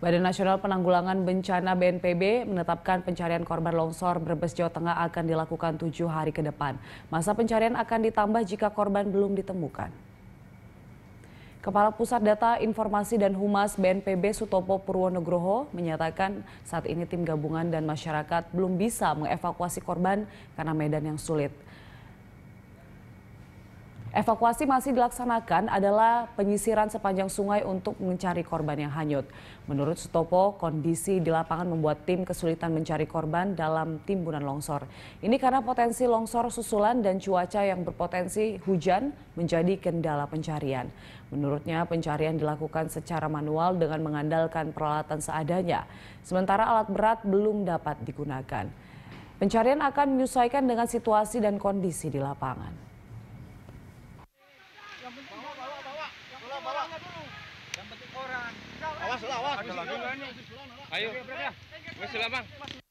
Badan Nasional Penanggulangan Bencana BNPB menetapkan pencarian korban longsor Brebes Jawa Tengah akan dilakukan tujuh hari ke depan. Masa pencarian akan ditambah jika korban belum ditemukan. Kepala Pusat Data Informasi dan Humas BNPB Sutopo Purwonegroho menyatakan saat ini tim gabungan dan masyarakat belum bisa mengevakuasi korban karena medan yang sulit. Evakuasi masih dilaksanakan adalah penyisiran sepanjang sungai untuk mencari korban yang hanyut. Menurut Sutopo, kondisi di lapangan membuat tim kesulitan mencari korban dalam timbunan longsor. Ini karena potensi longsor susulan dan cuaca yang berpotensi hujan menjadi kendala pencarian. Menurutnya, pencarian dilakukan secara manual dengan mengandalkan peralatan seadanya. Sementara alat berat belum dapat digunakan. Pencarian akan menyesuaikan dengan situasi dan kondisi di lapangan bawa bawa bawa bawa yang penting orang awas awas ayo wes bang